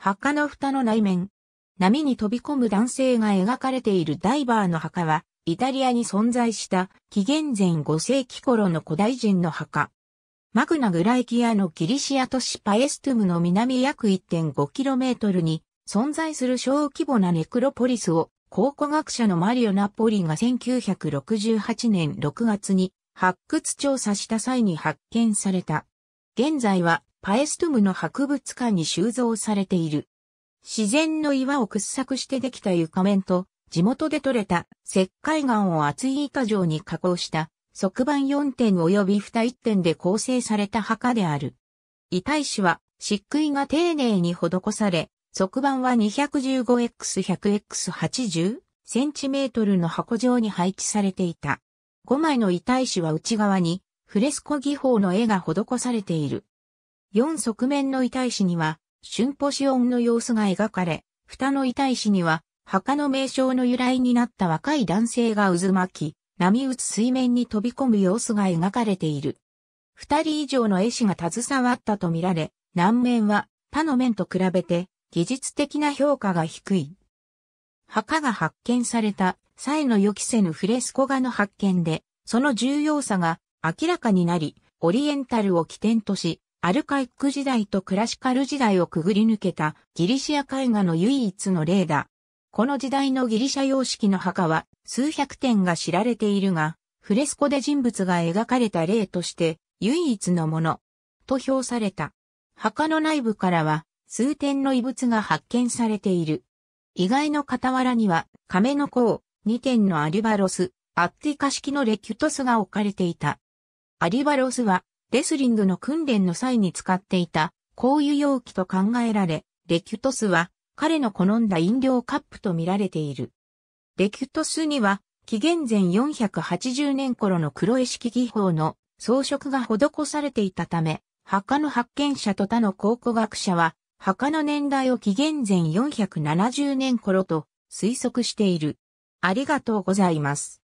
墓の蓋の内面。波に飛び込む男性が描かれているダイバーの墓は、イタリアに存在した紀元前5世紀頃の古代人の墓。マグナグライキアのギリシア都市パエストゥムの南約 1.5km に存在する小規模なネクロポリスを考古学者のマリオ・ナポリが1968年6月に発掘調査した際に発見された。現在はパエストムの博物館に収蔵されている。自然の岩を掘削してできた床面と、地元で採れた石灰岩を厚い板状に加工した側板4点及び蓋1点で構成された墓である。遺体師は漆喰が丁寧に施され、側板は 215x100x80 センチメートルの箱状に配置されていた。5枚の遺体師は内側にフレスコ技法の絵が施されている。4側面の遺体紙には、春ポシオンの様子が描かれ、蓋の遺体紙には、墓の名称の由来になった若い男性が渦巻き、波打つ水面に飛び込む様子が描かれている。二人以上の絵師が携わったとみられ、南面は他の面と比べて技術的な評価が低い。墓が発見された際の予期せぬフレスコ画の発見で、その重要さが明らかになり、オリエンタルを起点とし、アルカイック時代とクラシカル時代をくぐり抜けたギリシア絵画の唯一の例だ。この時代のギリシャ様式の墓は数百点が知られているが、フレスコで人物が描かれた例として唯一のものと評された。墓の内部からは数点の遺物が発見されている。意外の傍らには亀の甲、二点のアリバロス、アッティカ式のレキュトスが置かれていた。アリバロスはレスリングの訓練の際に使っていた、こういう容器と考えられ、レキュトスは彼の好んだ飲料カップと見られている。レキュトスには、紀元前480年頃の黒絵式技法の装飾が施されていたため、墓の発見者と他の考古学者は、墓の年代を紀元前470年頃と推測している。ありがとうございます。